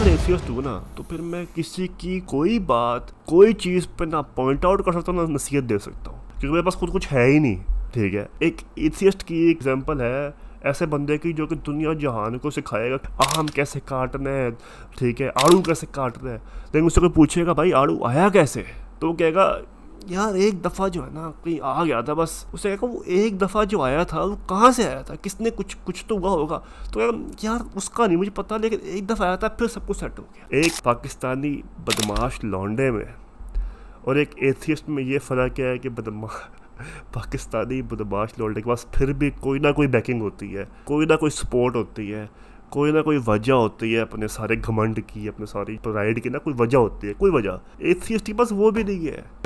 साथ ratios to ना तो फिर मैं किसी की कोई बात कोई चीज़ पे ना पॉइंट आउट कर सकता हूँ ना नसीहत दे सकता हूँ क्योंकि मेरे पास खुद कुछ है ही नहीं ठीक है एक इथियस्ट की एग्जाम्पल है ऐसे बंदे की जो कि दुनिया जहान को सिखाएगा आम कैसे काटना है ठीक है आड़ू कैसे काटना है लेकिन उससे कोई पूछेगा भाई आड़ू आया कैसे तो वो कहेगा यार एक दफ़ा जो है ना कहीं आ गया था बस उसने कहा वो एक दफ़ा जो आया था वो कहाँ से आया था किसने कुछ कुछ तो हुआ होगा तो यार यार उसका नहीं मुझे पता लेकिन एक दफ़ा आया था फिर सब कुछ सेट हो गया एक पाकिस्तानी बदमाश लौंडे में और एक एथियस्ट में ये फ़र्क है कि बदमाश पाकिस्तानी बदमाश लौंडे के पास फिर भी कोई ना कोई बैकिंग होती है कोई ना कोई सपोर्ट होती है कोई ना कोई वजह होती है अपने सारे घमंड की अपने सारी प्राइड की ना कोई वजह होती है कोई वजह एथियस्ट के पास वो भी नहीं है